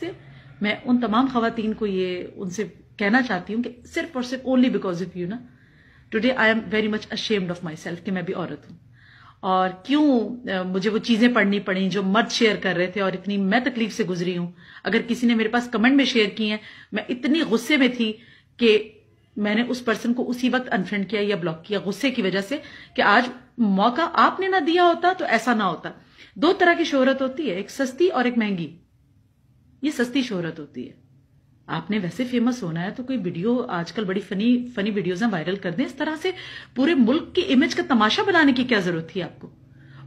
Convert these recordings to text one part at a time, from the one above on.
से मैं उन तमाम खातन को ये उनसे कहना चाहती हूँ कि सिर्फ और सिर्फ ओनली बिकॉज ऑफ यू ना today I am very much ashamed of myself कि मैं भी औरत हूँ और क्यों मुझे वो चीजें पढ़नी पड़ी जो मर्द शेयर कर रहे थे और इतनी मैं तकलीफ से गुजरी हूं अगर किसी ने मेरे पास कमेंट में शेयर की है मैं इतनी गुस्से में थी कि मैंने उस पर्सन को उसी वक्त अनफ्रेंड किया या ब्लॉक किया गुस्से की वजह से कि आज मौका आपने ना दिया होता तो ऐसा ना होता दो तरह की शोहरत होती है एक सस्ती और एक महंगी ये सस्ती शोहरत होती है आपने वैसे फेमस होना है तो कोई वीडियो आजकल बड़ी फनी फनी वीडियोज हैं वायरल कर दें इस तरह से पूरे मुल्क की इमेज का तमाशा बनाने की क्या जरूरत थी आपको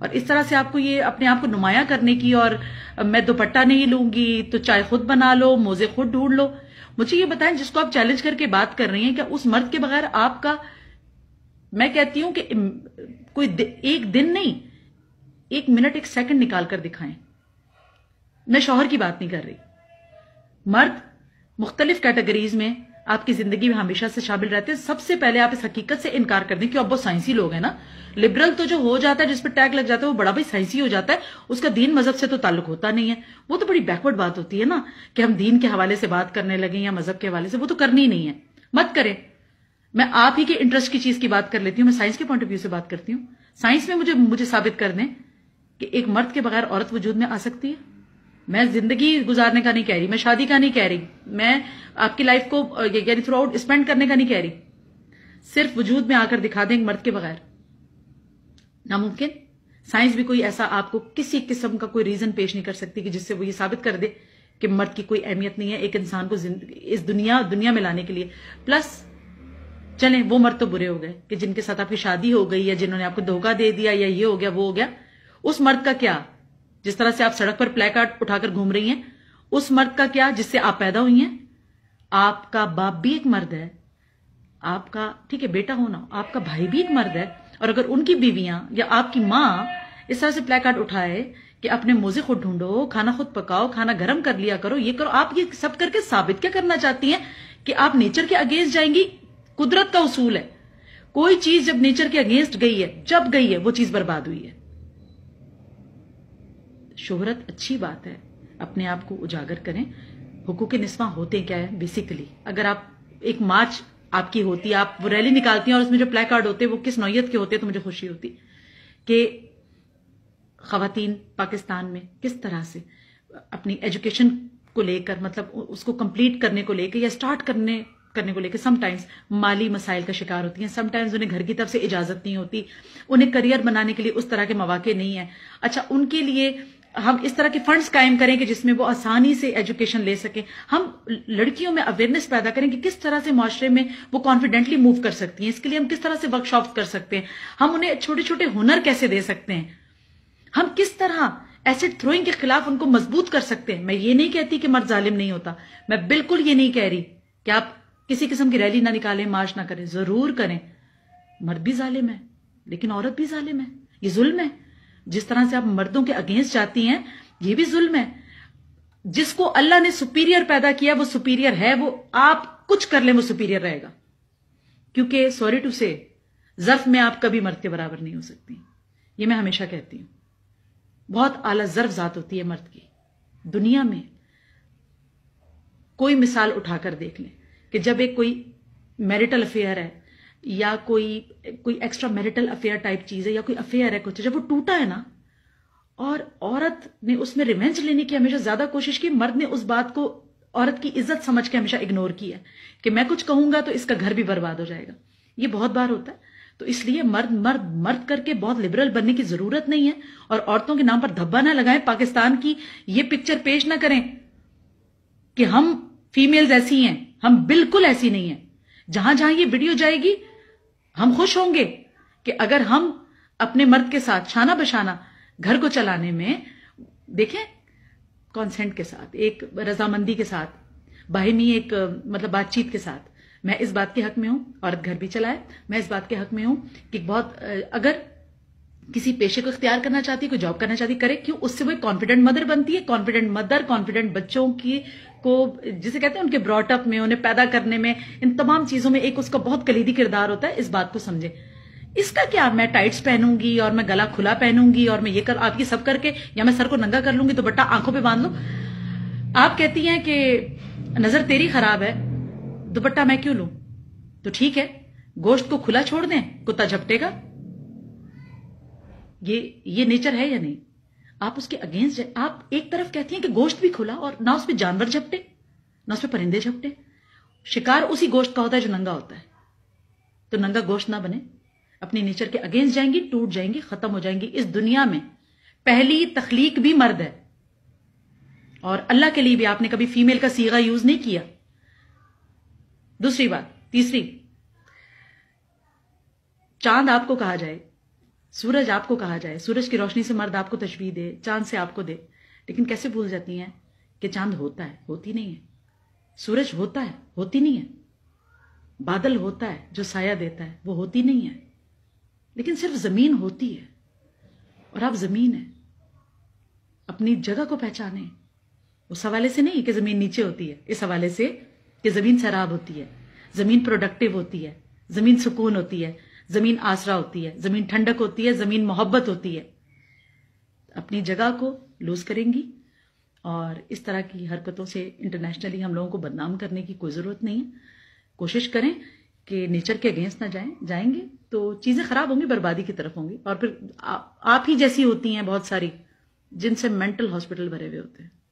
और इस तरह से आपको ये अपने आप को नुमाया करने की और मैं दुपट्टा नहीं लूंगी तो चाय खुद बना लो मोजे खुद ढूंढ लो मुझे ये बताएं जिसको आप चैलेंज करके बात कर रही हैं क्या उस मर्द के बगैर आपका मैं कहती हूं कि कोई एक दिन नहीं एक मिनट एक सेकंड निकाल कर दिखाएं मैं शोहर की बात नहीं कर रही मर्द मुख्तलिफ कैटेगरीज में आपकी जिंदगी में हमेशा से शामिल रहते हैं सबसे पहले आप इस हकीकत से इनकार कर दें कि अब वो साइंसी लोग हैं ना लिबरल तो जो हो जाता है जिस पर टैग लग जाता है वो बड़ा भाई साइंसी हो जाता है उसका दीन मजहब से तो ताल्लुक होता नहीं है वो तो बड़ी बैकवर्ड बात होती है ना कि हम दीन के हवाले से बात करने लगे या मजहब के हवाले से वो तो करनी नहीं है मत करें मैं आप ही के इंटरेस्ट की चीज की बात कर लेती हूँ मैं साइंस के पॉइंट ऑफ व्यू से बात करती हूँ साइंस में मुझे मुझे साबित कर दें कि एक मर्द के बगैर औरत वजूद में आ सकती है मैं जिंदगी गुजारने का नहीं कह रही मैं शादी का नहीं कह रही मैं आपकी लाइफ को यानी थ्रू आउट स्पेंड करने का नहीं कह रही सिर्फ वजूद में आकर दिखा दें एक मर्द के बगैर नामुमकिन साइंस भी कोई ऐसा आपको किसी किस्म का कोई रीजन पेश नहीं कर सकती कि जिससे वो ये साबित कर दे कि मर्द की कोई अहमियत नहीं है एक इंसान को इस दुनिया दुनिया में लाने के लिए प्लस चले वो मर्द तो बुरे हो गए कि जिनके साथ आपकी शादी हो गई या जिन्होंने आपको धोखा दे दिया या ये हो गया वो हो गया उस मर्द का क्या जिस तरह से आप सड़क पर प्ले कार्ड उठाकर घूम रही हैं उस मर्द का क्या जिससे आप पैदा हुई हैं आपका बाप भी एक मर्द है आपका ठीक है बेटा हो ना आपका भाई भी एक मर्द है और अगर उनकी बीवियां या आपकी मां इस तरह से प्ले कार्ड उठाए कि अपने मोजे खुद ढूंढो खाना खुद पकाओ खाना गर्म कर लिया करो ये करो आप ये सब करके साबित क्या करना चाहती हैं कि आप नेचर के अगेंस्ट जाएंगी कुदरत का उसूल है कोई चीज जब नेचर के अगेंस्ट गई है जब गई है वो चीज बर्बाद हुई है शोहरत अच्छी बात है अपने आप को उजागर करें हुकूक निस्वा होते क्या है बेसिकली अगर आप एक मार्च आपकी होती आप वो रैली निकालती हैं और उसमें जो प्ले कार्ड होते वो किस नोयत के होते तो मुझे खुशी होती कि खातन पाकिस्तान में किस तरह से अपनी एजुकेशन को लेकर मतलब उसको कंप्लीट करने को लेकर या स्टार्ट करने करने को लेकर समटाइम्स माली मसाइल का शिकार होती हैं समटाइम्स उन्हें घर की तरफ से इजाजत नहीं होती उन्हें करियर बनाने के लिए उस तरह के मौाक़े नहीं है अच्छा उनके लिए हम इस तरह के फंड्स कायम करें कि जिसमें वो आसानी से एजुकेशन ले सकें हम लड़कियों में अवेयरनेस पैदा करें कि किस तरह से माशरे में वो कॉन्फिडेंटली मूव कर सकती हैं इसके लिए हम किस तरह से वर्कशॉप कर सकते हैं हम उन्हें छोटे छोटे हुनर कैसे दे सकते हैं हम किस तरह एसिड थ्रोइंग के खिलाफ उनको मजबूत कर सकते हैं मैं ये नहीं कहती कि मर्द जालिम नहीं होता मैं बिल्कुल ये नहीं कह रही कि आप किसी किस्म की रैली ना निकालें मार्च ना करें जरूर करें मर्द भी जालिम है लेकिन औरत भी जालिम है ये जुल्म है जिस तरह से आप मर्दों के अगेंस्ट जाती हैं ये भी जुल्म है जिसको अल्लाह ने सुपीरियर पैदा किया वो सुपीरियर है वो आप कुछ कर ले वो सुपीरियर रहेगा क्योंकि सॉरी टू से जर्फ में आप कभी मर्द के बराबर नहीं हो सकती ये मैं हमेशा कहती हूं बहुत आला जर्फ जात होती है मर्द की दुनिया में कोई मिसाल उठाकर देख लें कि जब एक कोई मैरिटल अफेयर है या कोई कोई एक्स्ट्रा मैरिटल अफेयर टाइप चीज है या कोई अफेयर है कुछ जब वो टूटा है ना और औरत ने उसमें रिवेंज लेने की हमेशा ज्यादा कोशिश की मर्द ने उस बात को औरत की इज्जत समझ के हमेशा इग्नोर किया कि मैं कुछ कहूंगा तो इसका घर भी बर्बाद हो जाएगा ये बहुत बार होता है तो इसलिए मर्द मर्द मर्द करके बहुत लिबरल बनने की जरूरत नहीं है और औरतों के नाम पर धब्बा ना लगाएं पाकिस्तान की ये पिक्चर पेश ना करें कि हम फीमेल्स ऐसी हैं हम बिल्कुल ऐसी नहीं है जहां जहां ये वीडियो जाएगी हम खुश होंगे कि अगर हम अपने मर्द के साथ शाना बशाना घर को चलाने में देखें कॉन्सेंट के साथ एक रजामंदी के साथ बाहिमी एक मतलब बातचीत के साथ मैं इस बात के हक में हूं औरत घर भी चलाए मैं इस बात के हक में हूं कि बहुत अगर किसी पेशे को इख्तियार करना चाहती है कोई जॉब करना चाहती करे क्यों उससे वो एक कॉन्फिडेंट मदर बनती है कॉन्फिडेंट मदर कॉन्फिडेंट बच्चों की को जिसे कहते हैं उनके ब्रॉटअप में उन्हें पैदा करने में इन तमाम चीजों में एक उसका बहुत कलीदी किरदार होता है इस बात को समझे इसका क्या मैं टाइट्स पहनूंगी और मैं गला खुला पहनूंगी और मैं ये कर आपकी सब करके या मैं सर को नंगा कर लूंगी तो बट्टा आंखों पर बांध लू आप कहती हैं कि नजर तेरी खराब है दुपट्टा मैं क्यों लू तो ठीक है गोश्त को खुला छोड़ दें कुत्ता झपटेगा ये ये नेचर है या नहीं आप उसके अगेंस्ट आप एक तरफ कहती हैं कि गोश्त भी खुला और ना उसमें जानवर झपटे ना उसमें परिंदे झपटे शिकार उसी गोश्त का होता है जो नंगा होता है तो नंगा गोश्त ना बने अपने नेचर के अगेंस्ट जाएंगी टूट जाएंगी खत्म हो जाएंगी इस दुनिया में पहली तखलीक भी मर्द है और अल्लाह के लिए भी आपने कभी फीमेल का सीगा यूज नहीं किया दूसरी बात तीसरी चांद आपको कहा जाए सूरज आपको कहा जाए सूरज की रोशनी से मर्द आपको तशबी दे चांद से आपको दे लेकिन कैसे भूल जाती हैं कि चांद होता है होती नहीं है सूरज होता है होती नहीं है बादल होता है जो साया देता है वो होती नहीं है लेकिन सिर्फ जमीन होती है और आप जमीन है अपनी जगह को पहचाने उस हवाले से नहीं कि जमीन नीचे होती है इस हवाले से कि जमीन शराब होती है जमीन प्रोडक्टिव होती है जमीन सुकून होती है जमीन आसरा होती है जमीन ठंडक होती है जमीन मोहब्बत होती है अपनी जगह को लूज करेंगी और इस तरह की हरकतों से इंटरनेशनली हम लोगों को बदनाम करने की कोई ज़रूरत नहीं है कोशिश करें कि नेचर के अगेंस्ट ना जाएं जाएंगे तो चीज़ें ख़राब होंगी बर्बादी की तरफ होंगी और फिर आ, आप ही जैसी होती हैं बहुत सारी जिनसे मेंटल हॉस्पिटल भरे हुए होते हैं